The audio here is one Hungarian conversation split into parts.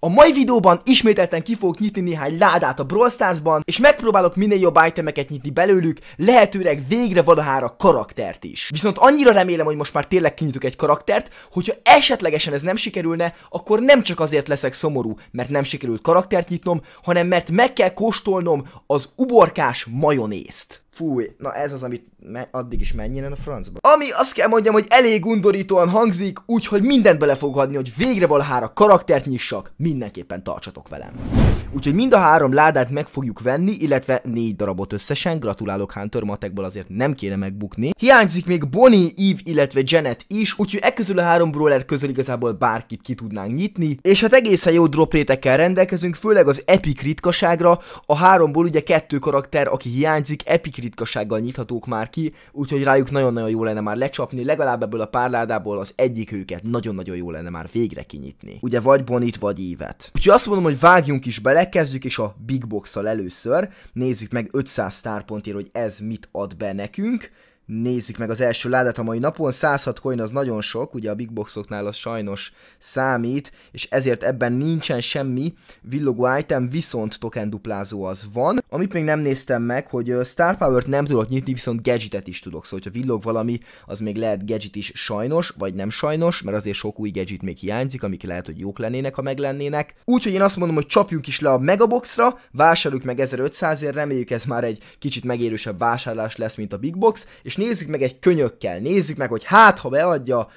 A mai videóban ismételten ki fogok nyitni néhány ládát a Brawl Stars-ban, és megpróbálok minél jobb itemeket nyitni belőlük, lehetőleg végre valahára karaktert is. Viszont annyira remélem, hogy most már tényleg kinyitok egy karaktert, hogyha esetlegesen ez nem sikerülne, akkor nem csak azért leszek szomorú, mert nem sikerült karaktert nyitnom, hanem mert meg kell kóstolnom az uborkás majonészt. Fúj, na ez az, amit addig is menjen a francba. Ami azt kell mondjam, hogy elég undorítóan hangzik, úgyhogy mindent bele fog adni, hogy végre valahára karaktert nyissak, mindenképpen tartsatok velem. Úgyhogy mind a három ládát meg fogjuk venni, illetve négy darabot összesen. Gratulálok Hunter matekból azért nem kéne megbukni. Hiányzik még Bonnie, Eve, illetve Janet is, úgyhogy e közül a három brawler közül igazából bárkit ki tudnánk nyitni. És hát egészen jó drop rétekkel rendelkezünk, főleg az epic ritkaságra. A háromból ugye kettő karakter, aki hiányzik, epic ritkasággal nyithatók már ki, úgyhogy rájuk nagyon-nagyon jó lenne már lecsapni, legalább ebből a pár ládából az egyik őket nagyon-nagyon jó lenne már végre kinyitni. Ugye vagy Bonit, vagy évet. Úgyhogy azt mondom, hogy vágjunk is bele, elkezdjük is a Big Box-szal először, nézzük meg 500 sztárpontért, hogy ez mit ad be nekünk, nézzük meg az első ládát a mai napon. 106 coin az nagyon sok, ugye a big boxoknál az sajnos számít, és ezért ebben nincsen semmi villogó item, viszont token duplázó az van. Amit még nem néztem meg, hogy Star power nem tudok nyitni, viszont gadgetet is tudok, szóval hogyha villog valami, az még lehet gadget is sajnos, vagy nem sajnos, mert azért sok új gadget még hiányzik, amik lehet, hogy jók lennének, ha meglennének. Úgyhogy én azt mondom, hogy csapjuk is le a Megaboxra, vásároljuk meg 1500-ért, reméljük ez már egy kicsit megérősebb vásárlás lesz, mint a Big Box, és nézzük meg egy könyökkel, nézzük meg, hogy hát, ha beadja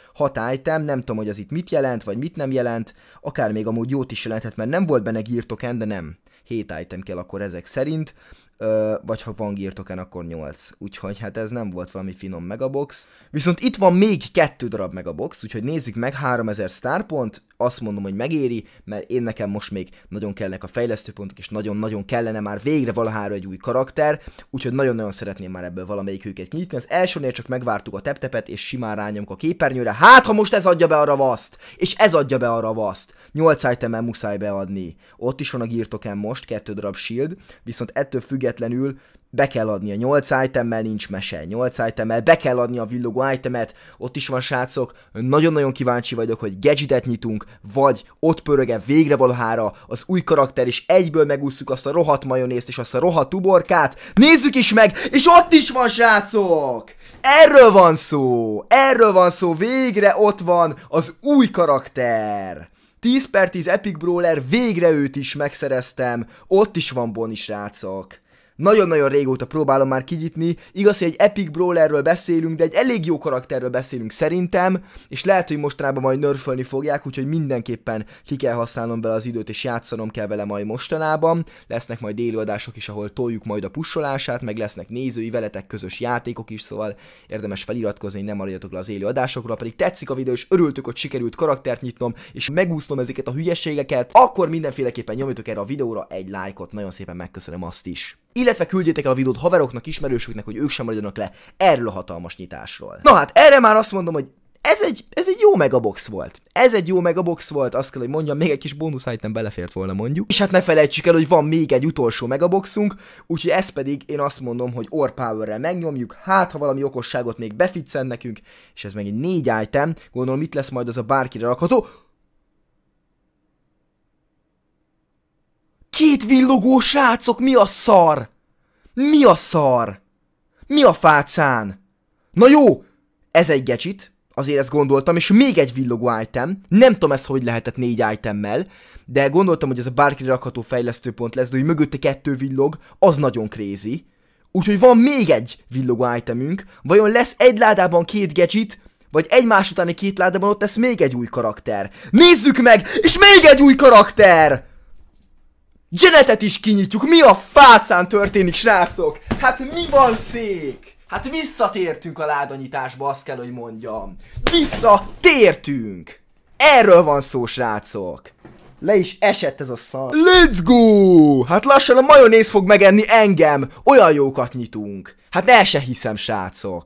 item, nem tudom, hogy az itt mit jelent, vagy mit nem jelent, akár még amúgy jót is jelenthet, mert nem volt benne girtoken, de nem. 7 item kell akkor ezek szerint, Ö, vagy ha van girtoken, akkor 8. Úgyhogy hát ez nem volt valami finom megabox. Viszont itt van még kettő darab megabox, úgyhogy nézzük meg, 3000 starpont, azt mondom, hogy megéri, mert én nekem most még nagyon kellnek a fejlesztőpontok, és nagyon-nagyon kellene már végre valahára egy új karakter, úgyhogy nagyon-nagyon szeretném már ebből valamelyik őket nyitni. Az elsőnél csak megvártuk a teptepet, és simán rányomk a képernyőre. Hát, ha most ez adja be arra vaszt, és ez adja be arra vaszt. 8 item muszáj beadni. Ott is van a girtoken most, kettő darab shield, viszont ettől függetlenül be kell adni a 8 itemmel, nincs mese, 8 itemmel, be kell adni a villogó itemet, ott is van srácok, nagyon-nagyon kíváncsi vagyok, hogy gadgetet nyitunk, vagy ott pöröge végre valahára az új karakter, és egyből megúszuk azt a rohadt majonészt és azt a rohadt uborkát, nézzük is meg, és ott is van srácok! Erről van szó, erről van szó, végre ott van az új karakter! 10 per 10 Epic Brawler, végre őt is megszereztem, ott is van Bonnie srácok. Nagyon-nagyon régóta próbálom már kinyitni. Igaz, hogy egy Epic Brawlerről beszélünk, de egy elég jó karakterről beszélünk szerintem, és lehet, hogy mostanában majd nörfölni fogják, úgyhogy mindenképpen ki kell használnom bele az időt, és játszanom kell vele majd mostanában. Lesznek majd délőadások is, ahol toljuk majd a pusolását, meg lesznek nézői veletek közös játékok is, szóval érdemes feliratkozni, nem maradjatok le az adásokról, pedig tetszik a videó, és örültök, hogy sikerült karaktert nyitnom, és megúsznom ezeket a hülyeségeket, akkor mindenféleképpen nyomjatok erre a videóra egy lájkot, nagyon szépen megköszönöm azt is illetve küldjétek el a videót haveroknak, ismerősöknek, hogy ők sem maradjanak le erről a hatalmas nyitásról. Na hát, erre már azt mondom, hogy ez egy, ez egy jó megabox volt. Ez egy jó megabox volt, azt kell, hogy mondjam, még egy kis bónusz item belefért volna mondjuk. És hát ne felejtsük el, hogy van még egy utolsó megaboxunk, úgyhogy ezt pedig én azt mondom, hogy Orpower-rel megnyomjuk, hát ha valami okosságot még beficcen nekünk, és ez megint négy item, gondolom itt lesz majd az a bárkire rakható. Két villogó srácok, mi a szar? Mi a szar? Mi a fácán? Na jó, ez egy gecsit, azért ezt gondoltam, és még egy villogó item, nem tudom ez hogy lehetett négy itemmel, de gondoltam, hogy ez a bárkire rakható fejlesztőpont lesz, de hogy mögötte kettő villog, az nagyon crazy. Úgyhogy van még egy villogó itemünk, vajon lesz egy ládában két gecsit, vagy egymás utáni két ládában ott lesz még egy új karakter. Nézzük meg, és még egy új karakter! Genetet is kinyitjuk, mi a fácán történik, srácok? Hát mi van szék? Hát visszatértünk a ládanyításba, azt kell, hogy mondjam. Visszatértünk! Erről van szó, srácok! Le is esett ez a szar. Let's go! Hát lassan a majonéz fog megenni engem. Olyan jókat nyitunk. Hát el se hiszem, srácok.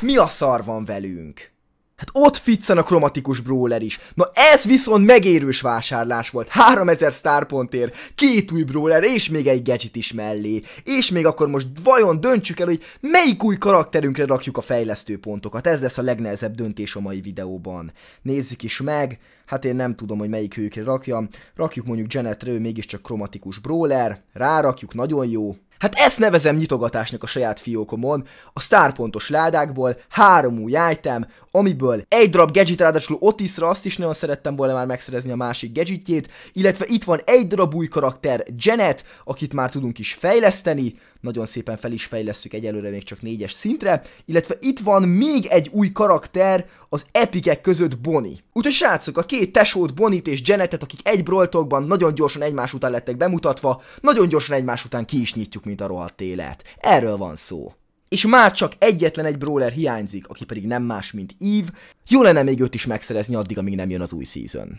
Mi a szar van velünk? Hát ott ficcen a kromatikus brawler is. Na ez viszont megérős vásárlás volt. 3000 sztárpontért, két új brawler és még egy gadget is mellé. És még akkor most vajon döntsük el, hogy melyik új karakterünkre rakjuk a fejlesztő pontokat. Ez lesz a legnehezebb döntés a mai videóban. Nézzük is meg. Hát én nem tudom, hogy melyik hőkre rakjam. Rakjuk mondjuk Janetre, ő mégiscsak kromatikus brawler. Rárakjuk, nagyon jó. Hát ezt nevezem nyitogatásnak a saját fiókomon, a sztárpontos ládákból, három új item, amiből egy darab gadget, ráadásul Otisra azt is nagyon szerettem volna már megszerezni a másik gadgetjét, illetve itt van egy darab új karakter, Janet, akit már tudunk is fejleszteni, nagyon szépen fel is fejlesztjük egyelőre még csak négyes szintre, illetve itt van még egy új karakter, az epikek között Bonnie. Úgyhogy srácok, a két tesót, Bonit és Janetet, akik egy broltokban nagyon gyorsan egymás után lettek bemutatva, nagyon gyorsan egymás után ki is nyitjuk mint a rohadt élet. Erről van szó. És már csak egyetlen egy brawler hiányzik, aki pedig nem más, mint Eve. Jó lenne még őt is megszerezni addig, amíg nem jön az új season.